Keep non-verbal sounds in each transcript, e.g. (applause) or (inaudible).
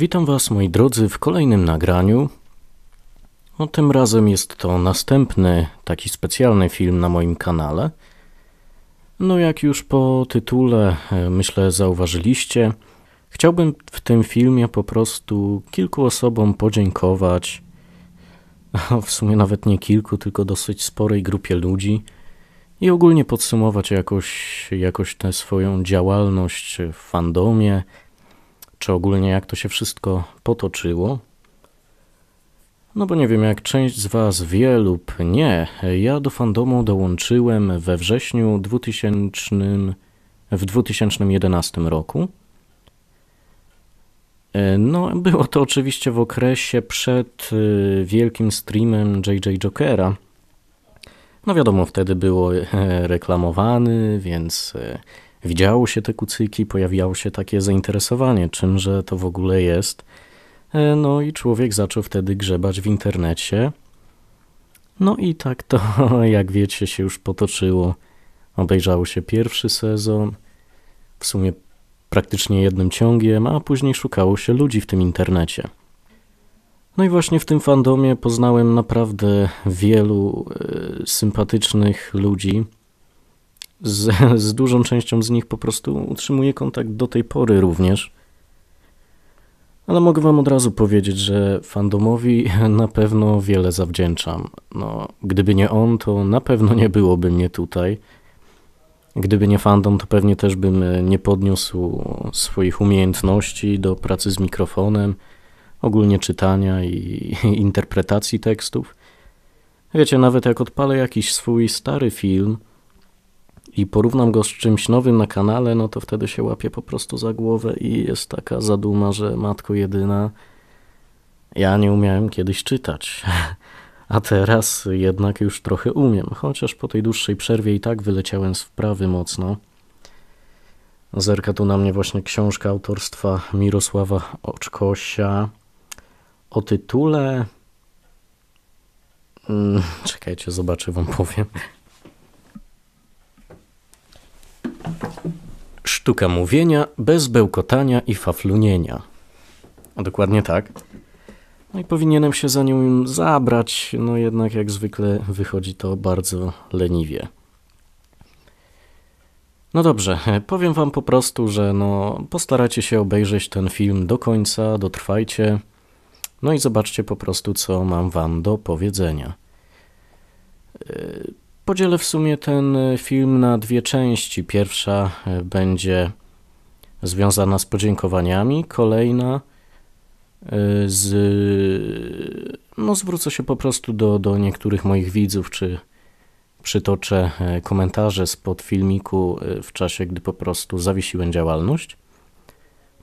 Witam Was, moi drodzy, w kolejnym nagraniu. No, tym razem jest to następny taki specjalny film na moim kanale. No, jak już po tytule e, myślę zauważyliście, chciałbym w tym filmie po prostu kilku osobom podziękować. (laughs) W sumie nawet nie kilku, tylko dosyć sporej grupie ludzi. I ogólnie podsumować jakoś, jakoś tę swoją działalność w fandomie czy ogólnie jak to się wszystko potoczyło. No bo nie wiem, jak część z Was wie lub nie, ja do fandomu dołączyłem we wrześniu 2000, w 2011 roku. E, no, było to oczywiście w okresie przed e, wielkim streamem JJ Jokera. No wiadomo, wtedy było e, reklamowany, więc widziało się te kucyki, pojawiało się takie zainteresowanie, czymże to w ogóle jest. E, no i człowiek zaczął wtedy grzebać w internecie. No i tak to, (laughs) jak wiecie, się już potoczyło. Obejrzało się pierwszy sezon, w sumie praktycznie jednym ciągiem, a później szukało się ludzi w tym internecie. No i właśnie w tym fandomie poznałem naprawdę wielu y, sympatycznych ludzi, z, z dużą częścią z nich po prostu utrzymuję kontakt do tej pory również. Ale mogę wam od razu powiedzieć, że fandomowi (laughs) na pewno wiele zawdzięczam. No, gdyby nie on, to na pewno nie byłoby mnie tutaj. Gdyby nie fandom, to pewnie też bym e, nie podniósł swoich umiejętności do pracy z mikrofonem, ogólnie czytania i (laughs) interpretacji tekstów. Wiecie, nawet jak odpalę jakiś swój stary film – i porównam go z czymś nowym na kanale, no to wtedy się łapie po prostu za głowę i jest taka zaduma, że matko jedyna, ja nie umiałem kiedyś czytać. (laughs) A teraz jednak już trochę umiem, chociaż po tej dłuższej przerwie i tak wyleciałem z wprawy mocno. Zerka tu na mnie właśnie książka autorstwa Mirosława Oczkosia o tytule. Mm, czekajcie, zobaczę, wam powiem. Sztuka mówienia bez bełkotania i faflunienia. A dokładnie tak. No i powinienem się za nią zabrać, no jednak jak zwykle wychodzi to bardzo leniwie. No dobrze, e, powiem wam po prostu, że no postarajcie się obejrzeć ten film do końca, dotrwajcie. No i zobaczcie po prostu, co mam wam do powiedzenia. E, podzielę w sumie ten e, film na dwie części. Pierwsza e, będzie związana z podziękowaniami, kolejna e, z. No, zwrócę się po prostu do, do niektórych moich widzów, czy przytoczę komentarze spod filmiku w czasie, gdy po prostu zawiesiłem działalność.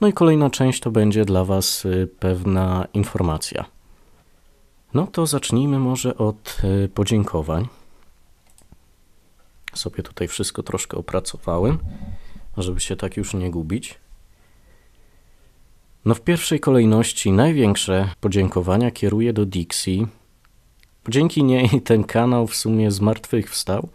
No i kolejna część to będzie dla Was pewna informacja. No to zacznijmy może od podziękowań sobie tutaj wszystko troszkę opracowałem, żeby się tak już nie gubić. No w pierwszej kolejności największe podziękowania kieruję do Dixie. Dzięki niej ten kanał w sumie z martwych wstał,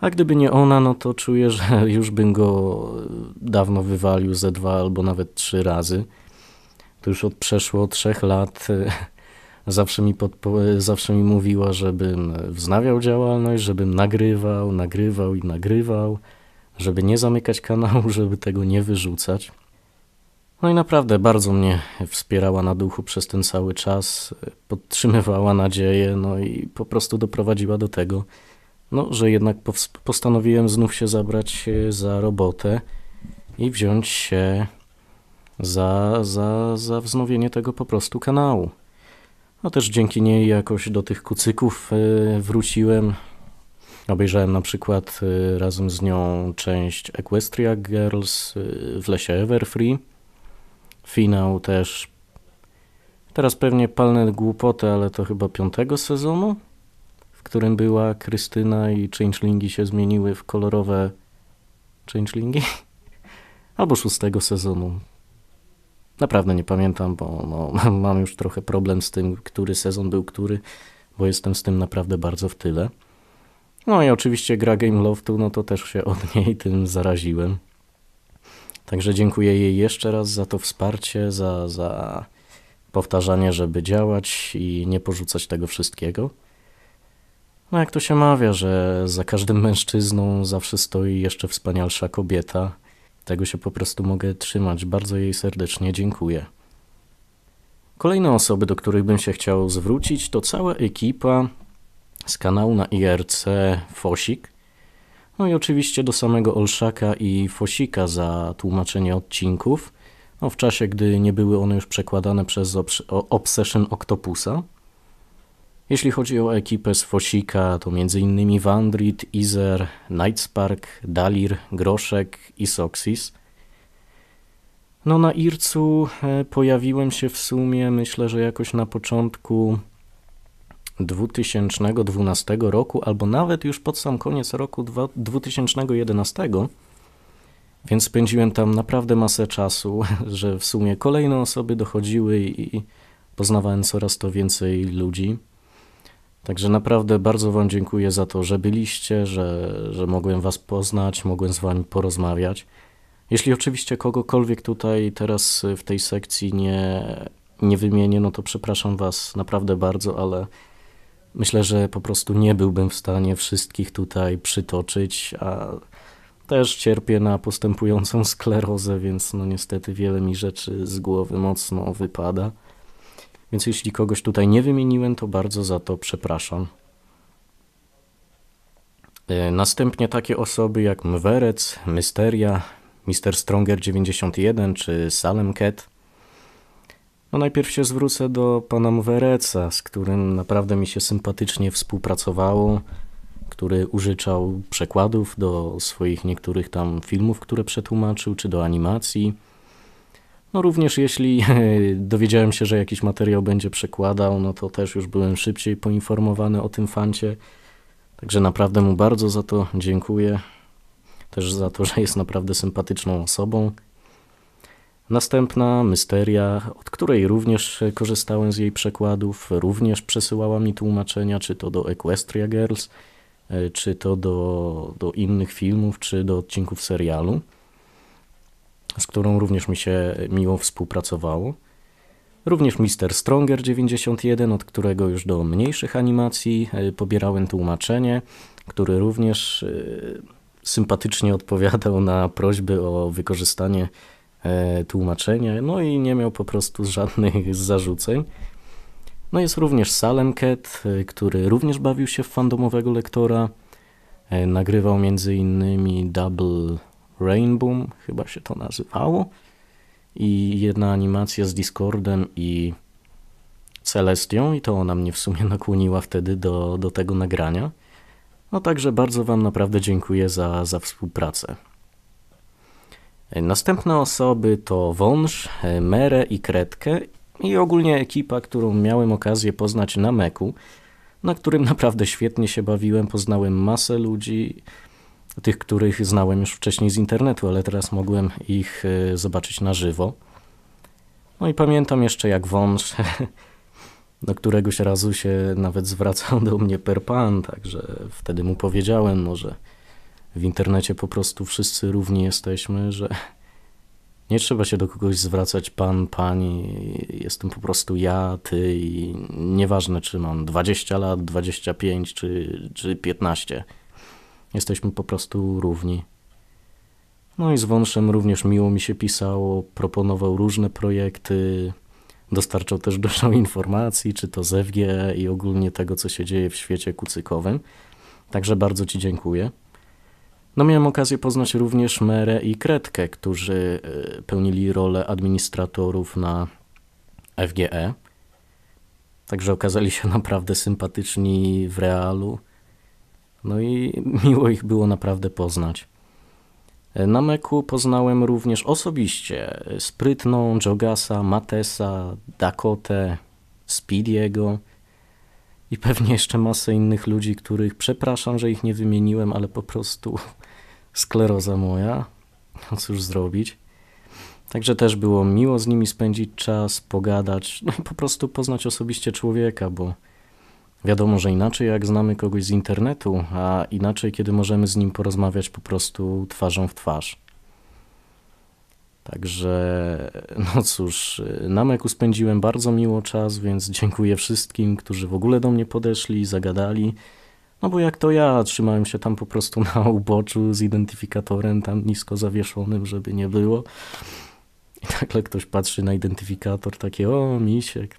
A gdyby nie ona, no to czuję, że (laughs) już bym go dawno wywalił ze dwa albo nawet trzy razy. To już od przeszło trzech lat (laughs) Zawsze mi, podpo- zawsze mi mówiła, żebym wznawiał działalność, żebym nagrywał, nagrywał i nagrywał, żeby nie zamykać kanału, (laughs) żeby tego nie wyrzucać. No i naprawdę bardzo mnie wspierała na duchu przez ten cały czas, podtrzymywała nadzieję, no i po prostu doprowadziła do tego, no, że jednak postanowiłem znów się zabrać e, za robotę i wziąć się za, za, za wznowienie tego po prostu kanału. No też dzięki niej jakoś do tych kucyków e, wróciłem. Obejrzałem na przykład e, razem z nią część Equestria Girls e, w lesie Everfree. Finał też. Teraz pewnie palne głupoty, ale to chyba piątego sezonu, w którym była Krystyna i Changelingi się zmieniły w kolorowe Changelingi. (laughs) Albo szóstego sezonu. Naprawdę nie pamiętam, bo no, (laughs) mam już trochę problem z tym, który sezon był który, bo jestem z tym naprawdę bardzo w tyle. No i oczywiście gra Game Love tu, no to też się od (laughs) niej tym zaraziłem. Także dziękuję jej jeszcze raz za to wsparcie, za, za powtarzanie, żeby działać i nie porzucać tego wszystkiego. No jak to się mawia, że za każdym mężczyzną zawsze stoi jeszcze wspanialsza kobieta – tego się po prostu mogę trzymać. Bardzo jej serdecznie dziękuję. Kolejne osoby, do których bym się chciał zwrócić, to cała ekipa z kanału na IRC Fosik. No i oczywiście do samego Olszaka i Fosika za tłumaczenie odcinków. No, w czasie, gdy nie były one już przekładane przez Obs Obsession Octopusa. Jeśli chodzi o ekipę z Fosika, to m.in. Vandrit, Izer, Nightspark, Dalir, Groszek i Soxis. No na Ircu e, pojawiłem się w sumie, myślę, że jakoś na początku 2012 roku, albo nawet już pod sam koniec roku 2011, więc spędziłem tam naprawdę masę czasu, (laughs) że w sumie kolejne osoby dochodziły i poznawałem coraz to więcej ludzi. Także naprawdę bardzo Wam dziękuję za to, że byliście, że, że mogłem Was poznać, mogłem z Wami porozmawiać. Jeśli oczywiście kogokolwiek tutaj teraz w tej sekcji nie, nie wymienię, no to przepraszam Was naprawdę bardzo, ale myślę, że po prostu nie byłbym w stanie wszystkich tutaj przytoczyć, a też cierpię na postępującą (laughs) sklerozę, więc no niestety wiele mi rzeczy z głowy mocno wypada. Więc jeśli kogoś tutaj nie wymieniłem, to bardzo za to przepraszam. E, następnie takie osoby jak Mwerec, Mysteria, Mr. Stronger 91 czy Salem Cat. No najpierw się zwrócę do pana Mwereca, z którym naprawdę mi się sympatycznie współpracowało, który użyczał przekładów do swoich niektórych tam filmów, które przetłumaczył, czy do animacji. No również jeśli (laughs) e, dowiedziałem się, że jakiś materiał będzie przekładał, no to też już byłem szybciej poinformowany o tym fancie. Także naprawdę mu bardzo za to dziękuję. Też za to, (laughs) że jest naprawdę sympatyczną osobą. Następna Mysteria, od której również e, korzystałem z jej przekładów, również przesyłała mi tłumaczenia, czy to do Equestria Girls, e, czy to do, do innych filmów, czy do odcinków serialu z którą również mi się miło współpracowało. Również Mister Stronger 91, od którego już do mniejszych animacji e, pobierałem tłumaczenie, który również e, sympatycznie odpowiadał na prośby o wykorzystanie e, tłumaczenia, no i nie miał po prostu żadnych (laughs) zarzuceń. No jest również Salem Cat, który również bawił się w fandomowego lektora. Nagrywał między innymi Double Rainboom, chyba się to nazywało. I jedna animacja z Discordem i Celestią, i to ona mnie w sumie nakłoniła wtedy do, do tego nagrania. No także bardzo Wam naprawdę dziękuję za, za współpracę. E, następne osoby to Wąż, e, Merę i Kredkę i ogólnie ekipa, którą miałem okazję poznać na Meku, na którym naprawdę świetnie się bawiłem, poznałem masę ludzi, tych, których znałem już wcześniej z internetu, ale teraz mogłem ich e, zobaczyć na żywo. No i pamiętam jeszcze jak wąż (laughs) do któregoś razu się nawet zwracał do mnie per pan, także wtedy mu powiedziałem, może w internecie po prostu wszyscy równi jesteśmy, że nie trzeba się do kogoś zwracać pan, pani, jestem po prostu ja, ty i nieważne czy mam 20 lat, 25 czy, czy 15. Jesteśmy po prostu równi. No i z Wąszem również miło mi się pisało, proponował różne projekty, dostarczał też dużo (laughs) informacji, czy to z FGE i ogólnie tego, co się dzieje w świecie kucykowym. Także bardzo Ci dziękuję. No miałem okazję poznać również Merę i Kretkę, którzy e, pełnili rolę administratorów na FGE. Także okazali się (laughs) naprawdę sympatyczni w realu. No i (laughs) miło ich było naprawdę poznać. Na Meku poznałem również osobiście sprytną Jogasa, Matesa, Dakotę, Speediego i pewnie jeszcze masę innych ludzi, których przepraszam, że ich nie wymieniłem, ale po prostu (laughs) skleroza moja. No cóż zrobić. Także też było miło z nimi spędzić czas, pogadać, no i po prostu poznać osobiście człowieka, bo Wiadomo, że inaczej jak znamy kogoś z internetu, a inaczej kiedy możemy z nim porozmawiać po prostu twarzą w twarz. Także, no cóż, na Meku spędziłem bardzo miło czas, więc dziękuję wszystkim, którzy w ogóle do mnie podeszli, zagadali. No bo jak to ja, trzymałem się tam po prostu na uboczu z identyfikatorem tam nisko zawieszonym, żeby nie było. I nagle ktoś patrzy na identyfikator, takie o, misiek.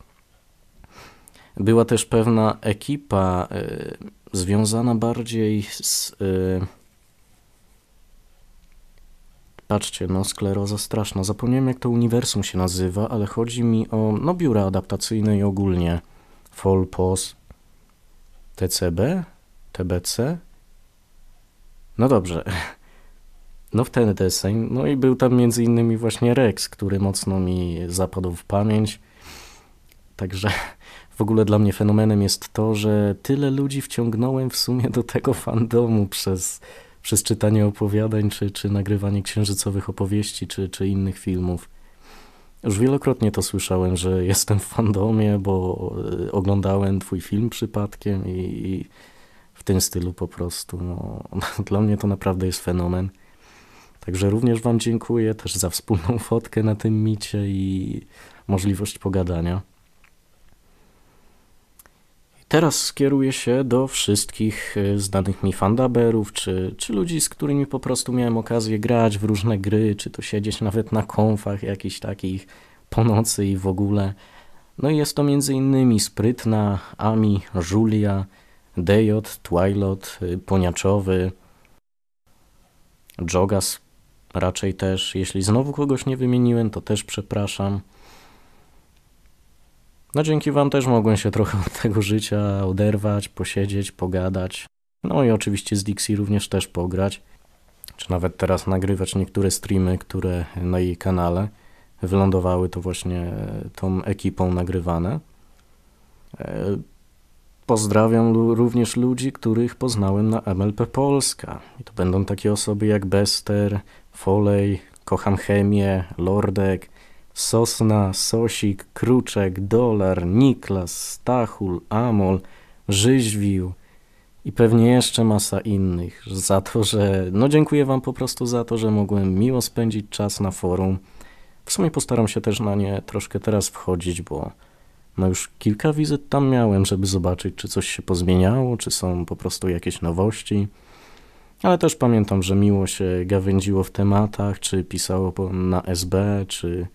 Była też pewna ekipa y, związana bardziej z. Y, patrzcie, no skleroza straszna. Zapomniałem jak to uniwersum się nazywa, ale chodzi mi o no, biura adaptacyjne i ogólnie. Folpos, TCB, TBC. No dobrze. (laughs) No w ten deseń. No i był tam między innymi właśnie Rex, który mocno mi zapadł w pamięć. Także w ogóle dla mnie fenomenem jest to, że tyle ludzi wciągnąłem w sumie do tego fandomu przez, przez czytanie opowiadań, czy, czy nagrywanie księżycowych opowieści, czy, czy innych filmów. Już wielokrotnie to słyszałem, że (laughs) jestem w fandomie, bo e, oglądałem twój film przypadkiem i, i w tym stylu po prostu. No, (laughs) dla mnie to naprawdę jest fenomen. Także również Wam dziękuję też za wspólną fotkę na tym micie i możliwość pogadania. Teraz skieruję się do wszystkich e, znanych mi fandaberów, czy, czy ludzi, z którymi po prostu miałem okazję grać w różne gry, czy to siedzieć nawet na konfach jakichś takich po nocy i w ogóle. No i jest to m.in. Sprytna, Ami, Julia, Dejot, Twilot, y, Poniaczowy, Jogas raczej też. Jeśli znowu kogoś nie wymieniłem, to też przepraszam. No dzięki Wam też mogłem się trochę od tego życia oderwać, posiedzieć, pogadać. No i oczywiście z Dixie również też pograć, czy nawet teraz nagrywać niektóre streamy, które na jej kanale wylądowały, to właśnie e, tą ekipą nagrywane. E, pozdrawiam również ludzi, których poznałem na MLP Polska. I to będą takie osoby jak Bester, Foley, Kocham Chemię, Lordek, Sosna, Sosik, Kruczek, Dolar, Niklas, Stachul, Amol, rzyźwił i pewnie jeszcze masa innych za to, że no dziękuję wam po prostu za to, że mogłem miło spędzić czas na forum. W sumie postaram się też na nie troszkę teraz wchodzić, bo no już kilka wizyt tam miałem, żeby zobaczyć, czy coś się pozmieniało, czy są po prostu jakieś nowości. Ale też pamiętam, że miło się gawędziło w tematach, czy pisało na SB, czy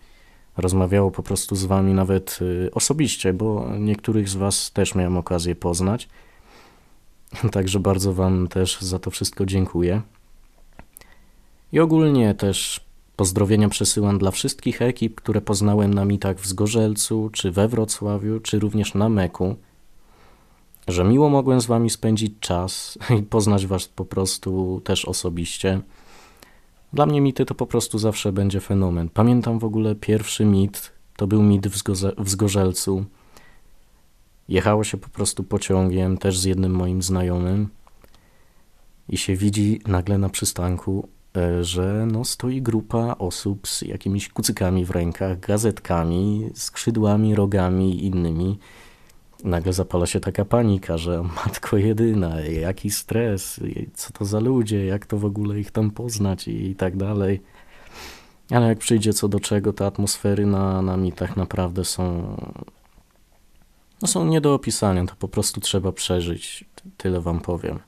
rozmawiało po prostu z wami nawet y, osobiście, bo niektórych z was też miałem okazję poznać. (laughs) Także bardzo wam też za to wszystko dziękuję. I ogólnie też pozdrowienia przesyłam dla wszystkich ekip, które poznałem na mitach w Zgorzelcu, czy we Wrocławiu, czy również na Meku. Że miło mogłem z wami spędzić czas (laughs) i poznać was po prostu też osobiście. Dla mnie mity to po prostu zawsze będzie fenomen. Pamiętam w ogóle pierwszy mit, to był mit w, Zgo w Zgorzelcu. Jechało się po prostu pociągiem, też z jednym moim znajomym i się widzi nagle na przystanku, e, że no stoi grupa osób z jakimiś kucykami w rękach, gazetkami, skrzydłami, rogami i innymi nagle zapala się taka panika, że matko jedyna, jaki stres, co to za ludzie, jak to w ogóle ich tam poznać i, i tak dalej. Ale jak przyjdzie co do czego, te atmosfery na, na mitach naprawdę są, no są nie do opisania, to po prostu trzeba przeżyć, tyle wam powiem.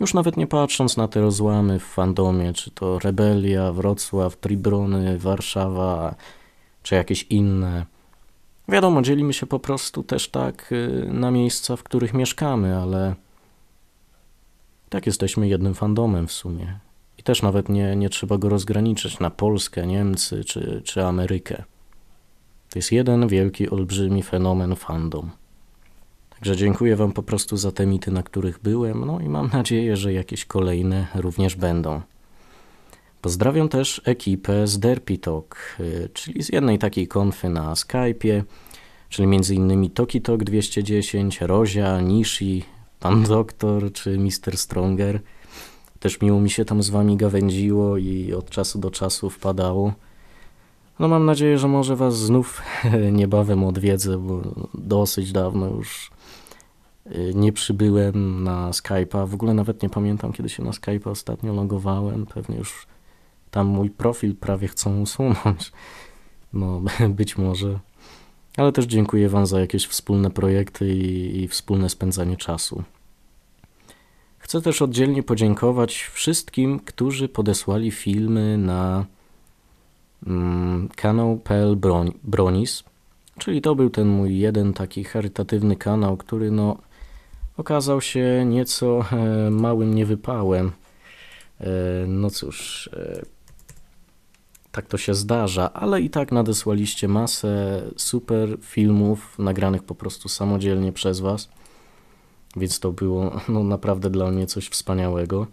Już nawet nie patrząc na te rozłamy w fandomie, czy to Rebelia, Wrocław, Tribrony, Warszawa, czy jakieś inne – Wiadomo, dzielimy się po prostu też tak y, na miejsca, w których mieszkamy, ale tak jesteśmy jednym fandomem w sumie. I też nawet nie, nie trzeba go rozgraniczyć na Polskę, Niemcy czy, czy Amerykę. To jest jeden wielki, olbrzymi fenomen fandom. Także dziękuję Wam po prostu za te mity, na których byłem, no i mam nadzieję, że jakieś kolejne również będą. Pozdrawiam też ekipę z Derpy Talk, y, czyli z jednej takiej konfy na Skype'ie, czyli m.in. TokiTok 210, Rozia, Nishi, Pan Doktor czy Mister Stronger. Też miło mi się tam z wami gawędziło i od czasu do czasu wpadało. No mam nadzieję, że może was znów (laughs) niebawem odwiedzę, bo dosyć dawno już y, nie przybyłem na Skype'a. W ogóle nawet nie pamiętam, kiedy się na Skype'a ostatnio logowałem. Pewnie już tam mój profil prawie chcą usunąć. No, (laughs) być może. Ale też dziękuję Wam za jakieś wspólne projekty i, i wspólne spędzanie czasu. Chcę też oddzielnie podziękować wszystkim, którzy podesłali filmy na mm, kanał PL Broń, Bronis, czyli to był ten mój jeden taki charytatywny kanał, który no okazał się nieco e, małym niewypałem. E, no cóż, e, tak to się zdarza, ale i tak nadesłaliście masę super filmów nagranych po prostu samodzielnie przez Was, więc to było no, naprawdę dla mnie coś wspaniałego.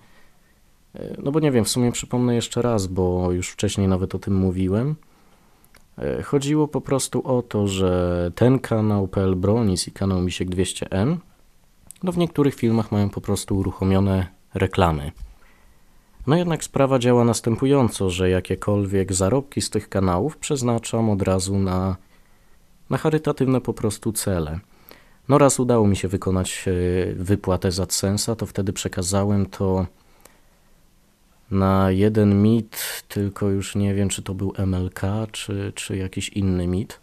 E, no bo nie wiem, w sumie przypomnę jeszcze raz, bo już wcześniej nawet o tym mówiłem. E, chodziło po prostu o to, że ten kanał PL Bronis i kanał Misiek 200N no w niektórych filmach mają po prostu uruchomione reklamy. No jednak sprawa działa następująco, że jakiekolwiek zarobki z tych kanałów przeznaczam od razu na, na charytatywne po prostu cele. No raz udało mi się wykonać e, wypłatę z AdSense'a, to wtedy przekazałem to na jeden mit, tylko już nie wiem, czy to był MLK, czy, czy jakiś inny mit.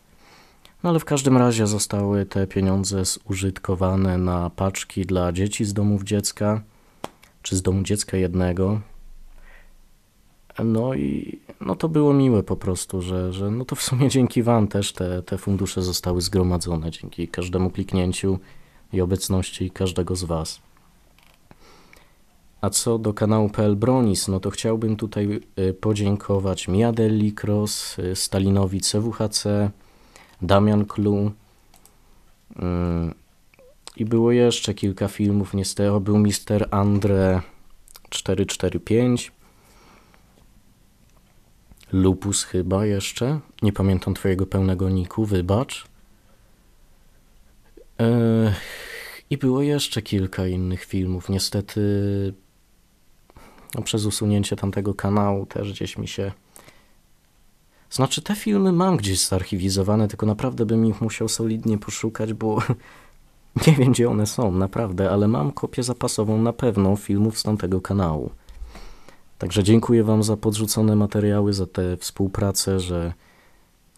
No ale w każdym razie zostały te pieniądze zużytkowane na paczki dla dzieci z domów dziecka, czy z domu dziecka jednego, no i no to było miłe po prostu, że, że no to w sumie dzięki Wam też te, te fundusze zostały zgromadzone, dzięki każdemu kliknięciu i obecności każdego z Was. A co do kanału PL Bronis, no to chciałbym tutaj y, podziękować Miadelli Cross, y, Stalinowi CWHC, Damian Klu y, i było jeszcze kilka filmów, niestety był Mister Andre 445, Lupus chyba jeszcze. Nie pamiętam twojego pełnego niku, wybacz. I było jeszcze kilka innych filmów. Niestety no, przez usunięcie tamtego kanału też gdzieś mi się... Znaczy te filmy mam gdzieś zarchiwizowane, tylko naprawdę bym ich musiał solidnie poszukać, bo (laughs) nie wiem gdzie one są, naprawdę, ale mam kopię zapasową na pewno filmów z tamtego kanału. Także dziękuję Wam za podrzucone materiały, za tę współpracę, że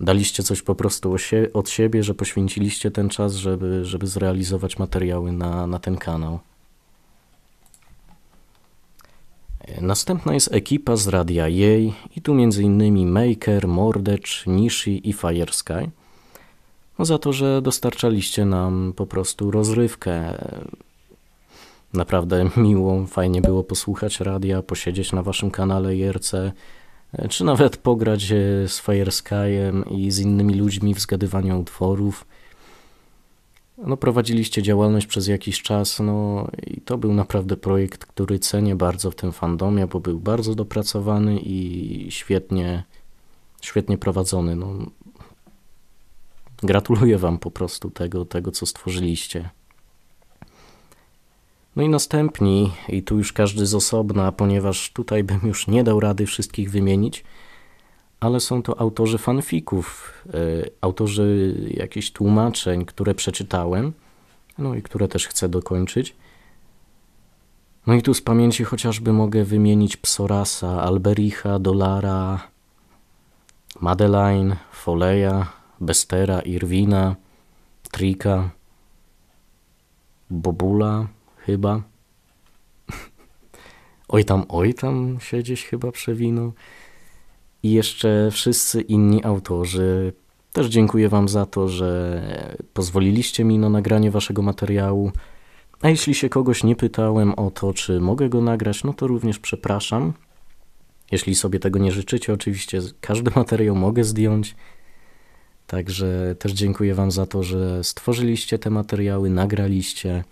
daliście coś po prostu od siebie, że poświęciliście ten czas, żeby, żeby zrealizować materiały na, na ten kanał. Następna jest ekipa z radia jej i tu m.in. Maker, Mordecz, Nishi i Firesky. No za to, że dostarczaliście nam po prostu rozrywkę, Naprawdę miło, fajnie było posłuchać radia, posiedzieć na waszym kanale IRC, czy nawet pograć e, z Fireskyem i z innymi ludźmi w zgadywaniu utworów. No, prowadziliście działalność przez jakiś czas, no i to był naprawdę projekt, który cenię bardzo w tym fandomie, bo był bardzo dopracowany i świetnie, świetnie prowadzony. No, gratuluję Wam po prostu tego, tego co stworzyliście. No i następni, i tu już każdy z osobna, ponieważ tutaj bym już nie dał rady wszystkich wymienić, ale są to autorzy fanfików, e, autorzy jakichś tłumaczeń, które przeczytałem, no i które też chcę dokończyć. No i tu z pamięci chociażby mogę wymienić Psorasa, Albericha, Dolara, Madeleine, Foleya, Bestera, Irwina, Trika, Bobula, chyba. oj tam, oj tam się gdzieś chyba przewinął. I jeszcze wszyscy inni autorzy. Też dziękuję Wam za to, że pozwoliliście mi na nagranie Waszego materiału. A jeśli się kogoś nie pytałem o to, czy mogę go nagrać, no to również przepraszam. Jeśli sobie tego nie życzycie, oczywiście każdy materiał mogę zdjąć. Także też dziękuję Wam za to, że stworzyliście te materiały, nagraliście.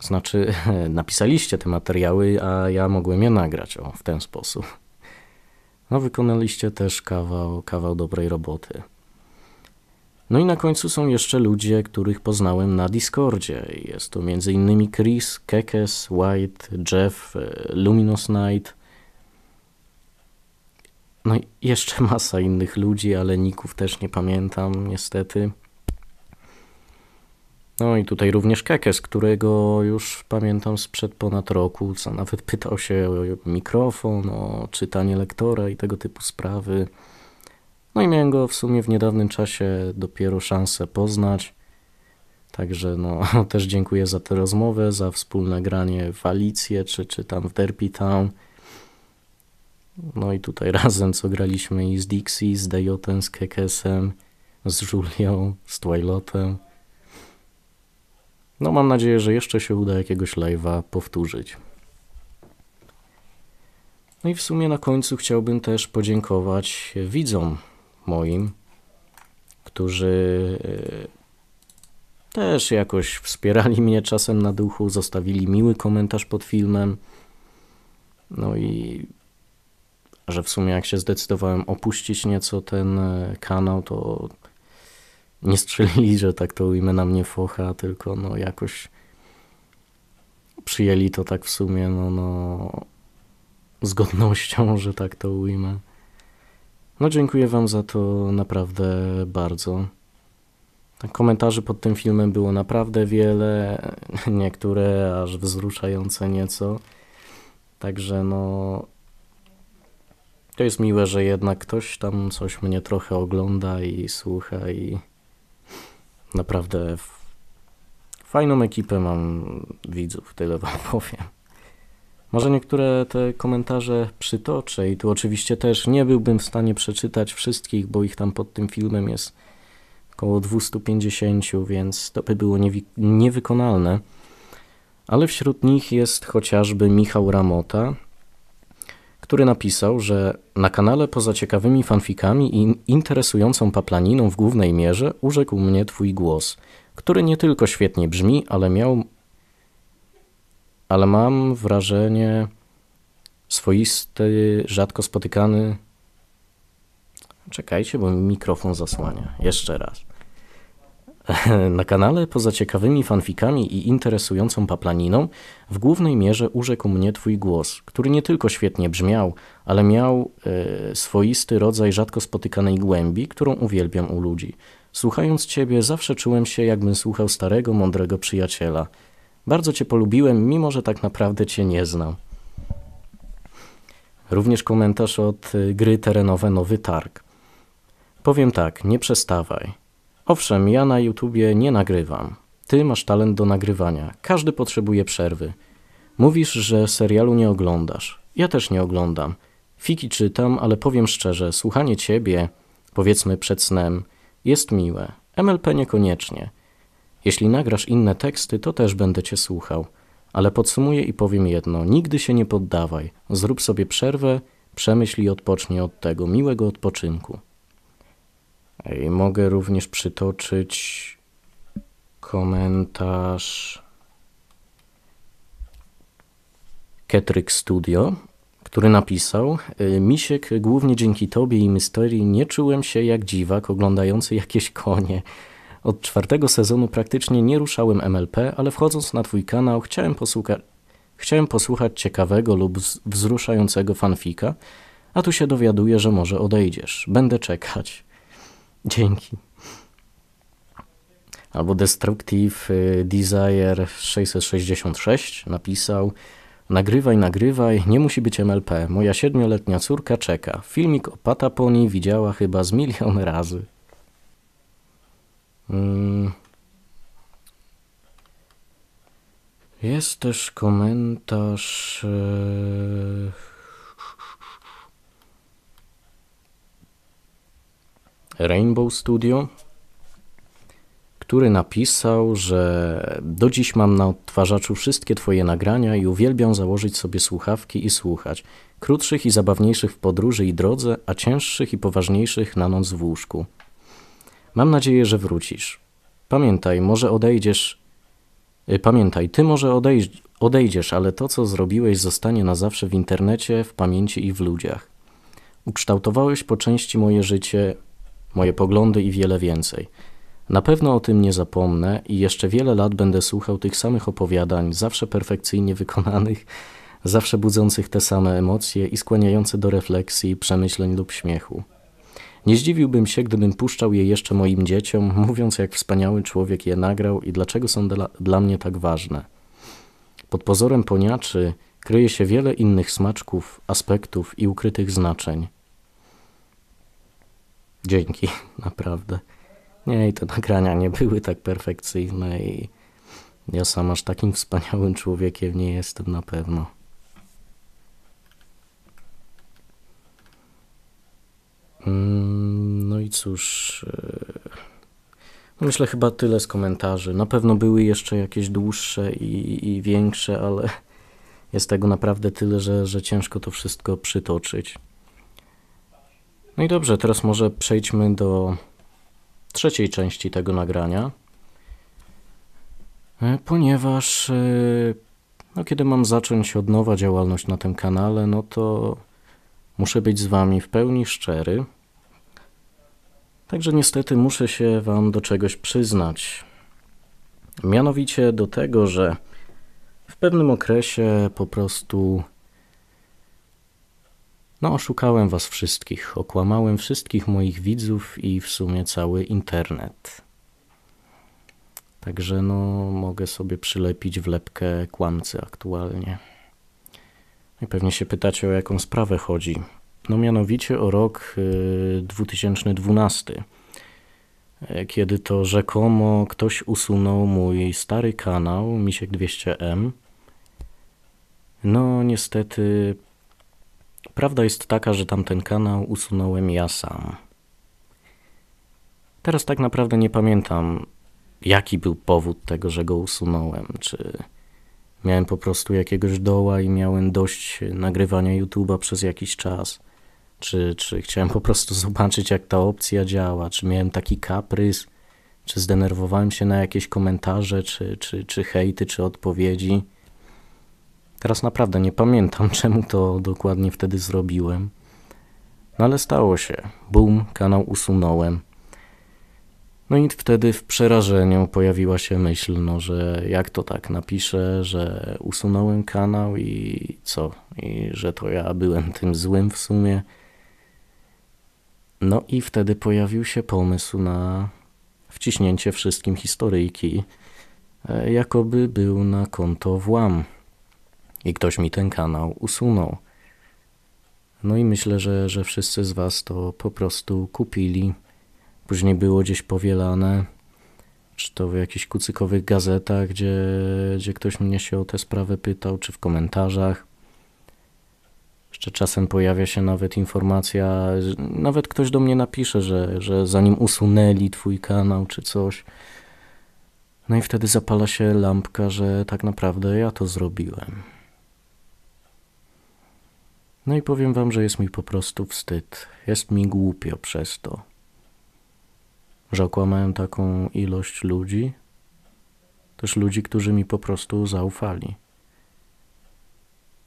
Znaczy, (laughs) napisaliście te materiały, a ja mogłem je nagrać o, w ten sposób. No, wykonaliście też kawał, kawał dobrej roboty. No i na końcu są jeszcze ludzie, których poznałem na Discordzie. Jest to m.in. Chris, Kekes, White, Jeff, e, Luminous Knight. No i jeszcze (laughs) masa innych ludzi, ale ników też nie pamiętam niestety. No i tutaj również Kekes, którego już pamiętam sprzed ponad roku, co nawet (laughs) pytał się o mikrofon, o czytanie lektora i tego typu sprawy. No i miałem go w sumie w niedawnym czasie dopiero szansę poznać. Także no, (laughs) też dziękuję za tę rozmowę, za wspólne granie w Alicję czy, czy tam w Derby Town. No i tutaj (laughs) razem co graliśmy i z Dixie, z Dejotem, z Kekesem, z Julią, z Twilotem. No mam nadzieję, że jeszcze się uda jakiegoś live'a powtórzyć. No i w sumie na końcu chciałbym też podziękować widzom moim, którzy e, też jakoś wspierali mnie czasem na duchu, zostawili miły komentarz pod filmem. No i że w sumie jak się zdecydowałem opuścić nieco ten e, kanał, to nie strzelili, że tak to ujmę na mnie focha, tylko no jakoś przyjęli to tak w sumie no, no z godnością, (laughs) że tak to ujmę. No dziękuję wam za to naprawdę bardzo. Tak, Komentarzy pod tym filmem było naprawdę wiele, (laughs) niektóre aż wzruszające nieco. Także no to jest miłe, że jednak ktoś tam coś mnie trochę ogląda i słucha i naprawdę fajną ekipę mam widzów, tyle (laughs) wam powiem. Może niektóre te komentarze przytoczę i tu oczywiście też nie byłbym w stanie przeczytać wszystkich, bo ich tam pod tym filmem jest około 250, więc to by było niewi- niewykonalne. Ale wśród nich jest chociażby Michał Ramota, który napisał, że na kanale poza ciekawymi fanfikami i interesującą paplaniną w głównej mierze urzekł mnie twój głos, który nie tylko świetnie brzmi, ale miał ale mam wrażenie swoisty, rzadko spotykany. Czekajcie, bo mi mikrofon zasłania. Jeszcze raz. (laughs) Na kanale, poza ciekawymi fanfikami i interesującą paplaniną, w głównej mierze urzekł mnie Twój głos, który nie tylko świetnie brzmiał, ale miał e, swoisty rodzaj rzadko spotykanej głębi, którą uwielbiam u ludzi. Słuchając Ciebie, zawsze czułem się, jakbym słuchał starego, mądrego przyjaciela. Bardzo Cię polubiłem, mimo że tak naprawdę Cię nie znam. Również komentarz od e, gry terenowe Nowy Targ. Powiem tak, nie przestawaj. Owszem, ja na YouTubie nie nagrywam. Ty masz talent do nagrywania. Każdy potrzebuje przerwy. Mówisz, że serialu nie oglądasz. Ja też nie oglądam. Fiki czytam, ale powiem szczerze, słuchanie ciebie, powiedzmy przed snem, jest miłe. MLP niekoniecznie. Jeśli nagrasz inne teksty, to też będę cię słuchał. Ale podsumuję i powiem jedno: nigdy się nie poddawaj. Zrób sobie przerwę, przemyśl i odpocznij od tego miłego odpoczynku. I mogę również przytoczyć komentarz Ketrick Studio, który napisał y, Misiek, głównie dzięki tobie i Mysterii nie czułem się jak dziwak oglądający jakieś konie. Od czwartego sezonu praktycznie nie ruszałem MLP, ale wchodząc na twój kanał chciałem, posłucha chciałem posłuchać ciekawego lub wzruszającego fanfika, a tu się dowiaduję, że może odejdziesz. Będę czekać. Dzięki. Albo Destructive y, Desire 666 napisał Nagrywaj, nagrywaj, nie musi być MLP. Moja siedmioletnia córka czeka. Filmik o Pataponi widziała chyba z milion razy. Mm. Jest też komentarz... Y, Rainbow Studio, który napisał, że do dziś mam na odtwarzaczu wszystkie Twoje nagrania i uwielbiam założyć sobie słuchawki i słuchać. Krótszych i zabawniejszych w podróży i drodze, a cięższych i poważniejszych na noc w łóżku. Mam nadzieję, że wrócisz. Pamiętaj, może odejdziesz. Y, pamiętaj, ty może odejdź, odejdziesz, ale to, co zrobiłeś, zostanie na zawsze w internecie, w pamięci i w ludziach. Ukształtowałeś po części moje życie, moje poglądy i wiele więcej. Na pewno o tym nie zapomnę i jeszcze wiele lat będę słuchał tych samych opowiadań, zawsze perfekcyjnie wykonanych, (laughs) zawsze budzących te same emocje i skłaniające do refleksji, przemyśleń lub śmiechu. Nie zdziwiłbym się, gdybym puszczał je jeszcze moim dzieciom, mówiąc, jak wspaniały człowiek je nagrał i dlaczego są dla, dla mnie tak ważne. Pod pozorem poniaczy kryje się wiele innych smaczków, aspektów i ukrytych znaczeń. Dzięki, (laughs) naprawdę. Nie, i te nagrania nie były tak perfekcyjne i ja sam aż takim wspaniałym człowiekiem nie jestem na pewno. Mm, no i cóż, e, myślę chyba tyle z komentarzy. Na pewno były jeszcze jakieś dłuższe i, i większe, ale jest tego naprawdę tyle, że, że ciężko to wszystko przytoczyć. No i dobrze, teraz może przejdźmy do trzeciej części tego nagrania, e, ponieważ e, no, kiedy mam zacząć od nowa działalność na tym kanale, no to muszę być z Wami w pełni szczery. Także niestety muszę się Wam do czegoś przyznać. Mianowicie do tego, że w pewnym okresie po prostu no, oszukałem was wszystkich, okłamałem wszystkich moich widzów i w sumie cały internet. Także no, mogę sobie przylepić wlepkę kłamcy aktualnie. No I pewnie się pytacie, o jaką sprawę chodzi. No, mianowicie o rok 2012, y, e, kiedy to rzekomo ktoś usunął mój stary kanał Misiek 200M. No, niestety Prawda jest taka, że tamten kanał usunąłem ja sam. Teraz tak naprawdę nie pamiętam, jaki był powód tego, że go usunąłem. Czy miałem po prostu jakiegoś doła i miałem dość nagrywania YouTube'a przez jakiś czas. Czy, czy chciałem po prostu (laughs) zobaczyć, jak ta opcja działa, czy miałem taki kaprys, czy zdenerwowałem się na jakieś komentarze, czy, czy, czy hejty, czy odpowiedzi. Teraz naprawdę nie pamiętam, (laughs) czemu to dokładnie wtedy zrobiłem. No ale stało się. Boom, kanał usunąłem. No i wtedy w przerażeniu pojawiła się myśl, no, że jak to tak napiszę, że usunąłem kanał i co? I że to ja byłem tym złym w sumie. No i wtedy pojawił się pomysł na wciśnięcie wszystkim historyjki, e, jakoby był na konto włam i ktoś mi ten kanał usunął. No i myślę, że, że wszyscy z Was to po prostu kupili. Później było gdzieś powielane, czy to w jakichś kucykowych gazetach, gdzie, gdzie ktoś mnie się o tę sprawę pytał, czy w komentarzach. Jeszcze czasem pojawia się nawet informacja, nawet ktoś do mnie napisze, że, że zanim usunęli Twój kanał czy coś. No i wtedy zapala się lampka, że tak naprawdę ja to zrobiłem. No i powiem wam, że jest mi po prostu wstyd. Jest mi głupio przez to, że okłamałem taką ilość ludzi, też ludzi, którzy mi po prostu zaufali.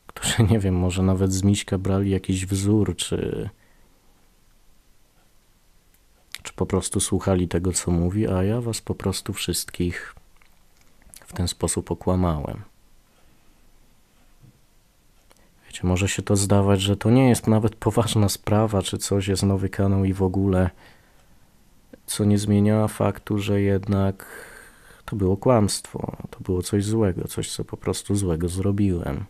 Którzy, nie wiem, może nawet z Miśka brali jakiś wzór, czy, czy po prostu słuchali tego, co mówi, a ja was po prostu wszystkich w ten sposób okłamałem. Wiecie, może się to zdawać, że to nie jest nawet poważna sprawa, czy coś jest nowy kanał i w ogóle, co nie zmienia faktu, że jednak to było kłamstwo, to było coś złego, coś, co po prostu złego zrobiłem.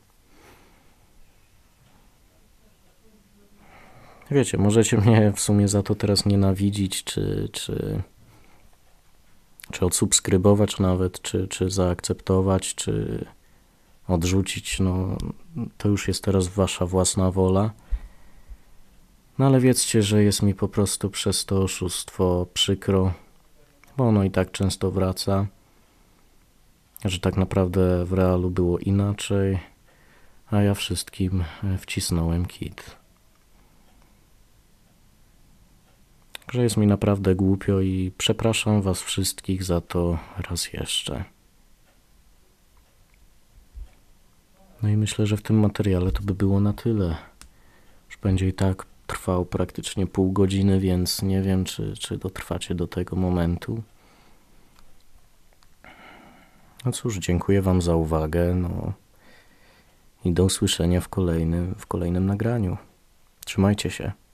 Wiecie, możecie mnie w sumie za to teraz nienawidzić, czy, czy, czy odsubskrybować nawet, czy, czy zaakceptować, czy odrzucić, no to już jest teraz wasza własna wola. No ale wiedzcie, że jest mi po prostu przez to oszustwo przykro, bo ono i tak często wraca, że tak naprawdę w realu było inaczej, a ja wszystkim wcisnąłem kit. Że jest mi naprawdę głupio i przepraszam was wszystkich za to raz jeszcze. No i myślę, że w tym materiale to by było na tyle. Już będzie i tak trwał praktycznie pół godziny, więc nie wiem, czy, czy dotrwacie do tego momentu. No cóż, dziękuję Wam za uwagę. No i do usłyszenia w, kolejnym w kolejnym nagraniu. Trzymajcie się.